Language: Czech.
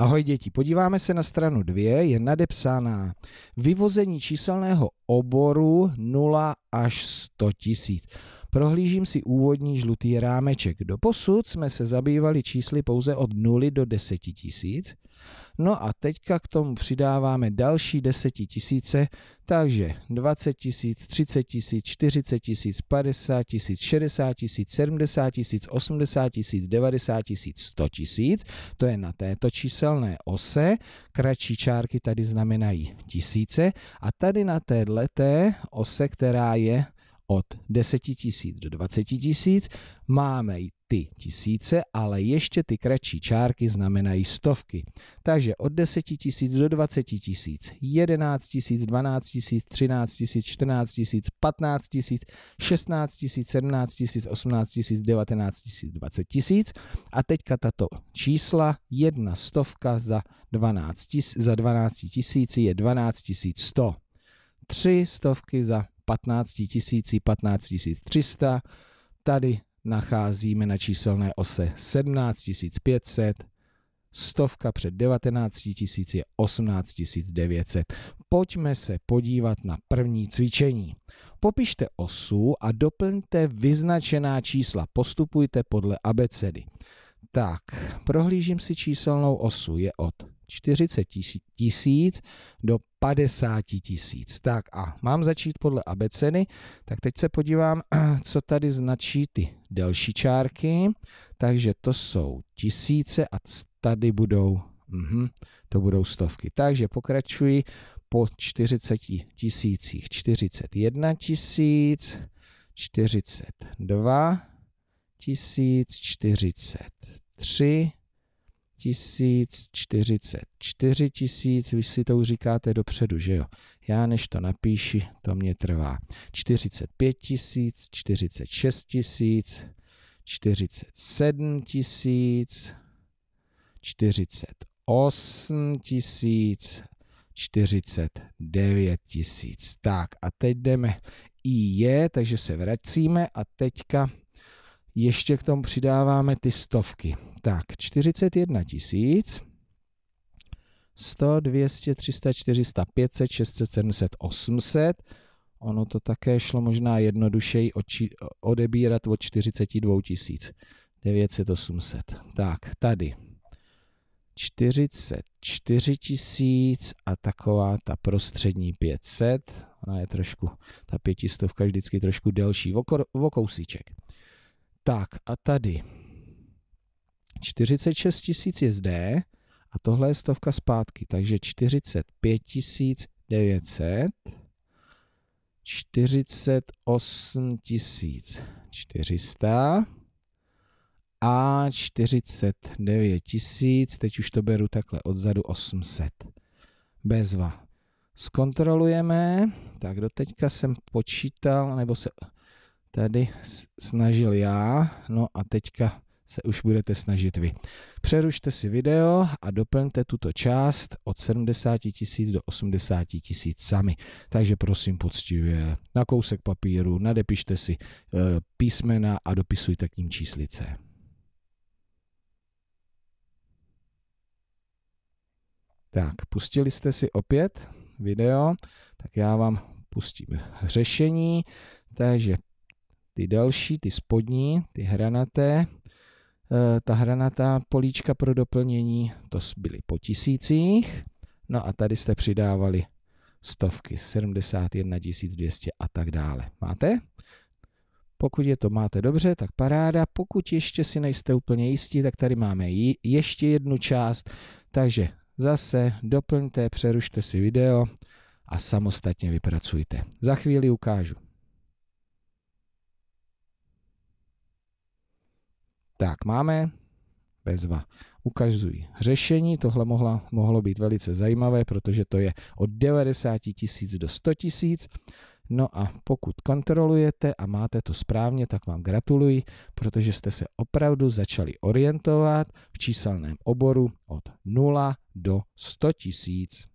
Ahoj děti, podíváme se na stranu 2, je nadepsána vyvození číselného oboru 0 až 100 tisíc. Prohlížím si úvodní žlutý rámeček. Do posud jsme se zabývali čísly pouze od 0 do 10 tisíc. No a teďka k tomu přidáváme další 10 tisíce, takže 20 tisíc, 30 tisíc, 40 tisíc, 50 tisíc, 60 tisíc, 70 tisíc, 80 tisíc, 90 tisíc, 100 tisíc. To je na této číselné ose. Kratší čárky tady znamenají tisíce. A tady na této ose, která je od 10 tisíc do 20 tisíc, máme ty tisíce, ale ještě ty kratší čárky znamenají stovky. Takže od 10 tisíc do 20 tisíc, 11 tisíc, 12 tisíc, 13 tisíc, 14 tisíc, 15 tisíc, 16 tisíc, 17 tisíc, 18 tisíc, 19 tisíc, 20 tisíc. A teďka tato čísla, jedna stovka za 12 tisíc, za 12 tisíc je 12 tisíc 100. Tři stovky za 15 tisíc, 15 tisíc 300. Tady nacházíme na číselné ose 500, stovka před 19 000 je 18 900. Pojďme se podívat na první cvičení. Popište osu a doplňte vyznačená čísla. Postupujte podle abecedy. Tak, prohlížím si číselnou osu. Je od 40 tisíc do 50 tisíc. Tak a mám začít podle abecedy, tak teď se podívám, co tady značí ty delší čárky, takže to jsou tisíce a tady budou, mh, to budou stovky. Takže pokračuji po 40 tisících 41 tisíc, 42 tisíc, 43 1044 tisíc, vy si to už říkáte dopředu, že jo? Já než to napíši, to mě trvá 45 tisíc, 46 tisíc, 47 tisíc, 48 tisíc, 49 tisíc. Tak a teď jdeme i je, takže se vracíme a teďka ještě k tomu přidáváme ty stovky. Tak, 41 tisíc, 100, 200, 300, 400, 500, 600, 700, 800. Ono to také šlo možná jednodušeji odebírat od 42 tisíc. 900, 800. Tak, tady 44 tisíc a taková ta prostřední 500. Ona je trošku, ta pětistovka vždycky trošku delší, vokousíček. Voko tak a tady. 46 tisíc je zde a tohle je stovka zpátky, takže 45 900, 48 400 a 49 tisíc, teď už to beru takhle odzadu 800. Bezva. Zkontrolujeme, tak do teďka jsem počítal, nebo se tady snažil já, no a teďka se už budete snažit vy. Přerušte si video a doplňte tuto část od 70 tisíc do 80 tisíc sami. Takže prosím poctivě, na kousek papíru nadepište si eh, písmena a dopisujte k ním číslice. Tak, pustili jste si opět video, tak já vám pustím řešení. Takže ty další, ty spodní, ty hranaté, eh, ta hranatá políčka pro doplnění, to byly po tisících, no a tady jste přidávali stovky, 71 200 a tak dále. Máte? Pokud je to máte dobře, tak paráda. Pokud ještě si nejste úplně jistí, tak tady máme ještě jednu část. Takže zase doplňte, přerušte si video a samostatně vypracujte. Za chvíli ukážu. Tak, máme bezva. Ukazují řešení, tohle mohla, mohlo být velice zajímavé, protože to je od 90 tisíc do 100 tisíc. No a pokud kontrolujete a máte to správně, tak vám gratuluji, protože jste se opravdu začali orientovat v číselném oboru od 0 do 100 tisíc.